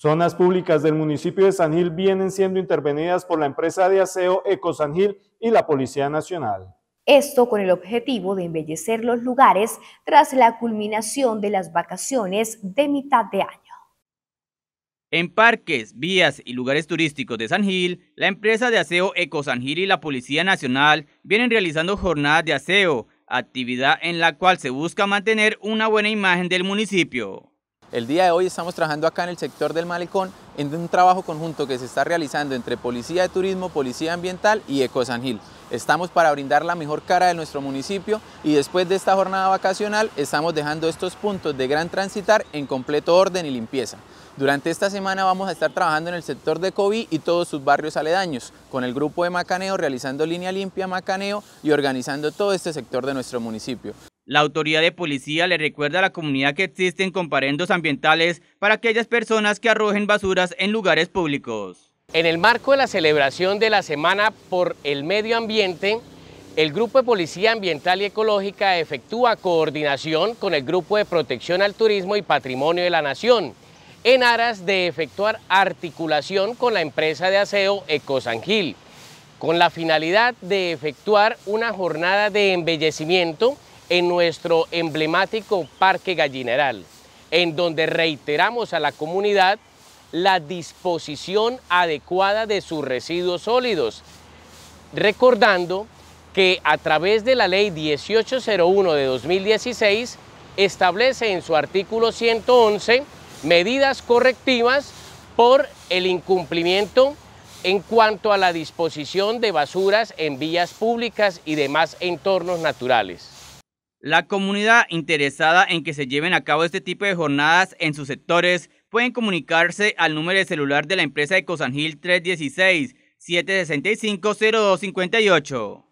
Zonas públicas del municipio de San Gil vienen siendo intervenidas por la empresa de aseo Eco San Gil y la Policía Nacional. Esto con el objetivo de embellecer los lugares tras la culminación de las vacaciones de mitad de año. En parques, vías y lugares turísticos de San Gil, la empresa de aseo Eco San Gil y la Policía Nacional vienen realizando jornadas de aseo, actividad en la cual se busca mantener una buena imagen del municipio. El día de hoy estamos trabajando acá en el sector del malecón en un trabajo conjunto que se está realizando entre Policía de Turismo, Policía Ambiental y Ecosan Gil. Estamos para brindar la mejor cara de nuestro municipio y después de esta jornada vacacional estamos dejando estos puntos de gran transitar en completo orden y limpieza. Durante esta semana vamos a estar trabajando en el sector de COVID y todos sus barrios aledaños, con el grupo de Macaneo realizando línea limpia Macaneo y organizando todo este sector de nuestro municipio. La autoridad de policía le recuerda a la comunidad que existen comparendos ambientales para aquellas personas que arrojen basuras en lugares públicos. En el marco de la celebración de la Semana por el Medio Ambiente, el Grupo de Policía Ambiental y Ecológica efectúa coordinación con el Grupo de Protección al Turismo y Patrimonio de la Nación, en aras de efectuar articulación con la empresa de aseo Ecosangil, con la finalidad de efectuar una jornada de embellecimiento en nuestro emblemático Parque Gallineral, en donde reiteramos a la comunidad la disposición adecuada de sus residuos sólidos, recordando que a través de la Ley 1801 de 2016 establece en su artículo 111 medidas correctivas por el incumplimiento en cuanto a la disposición de basuras en vías públicas y demás entornos naturales. La comunidad interesada en que se lleven a cabo este tipo de jornadas en sus sectores pueden comunicarse al número de celular de la empresa de Cosangil 316 765 0258.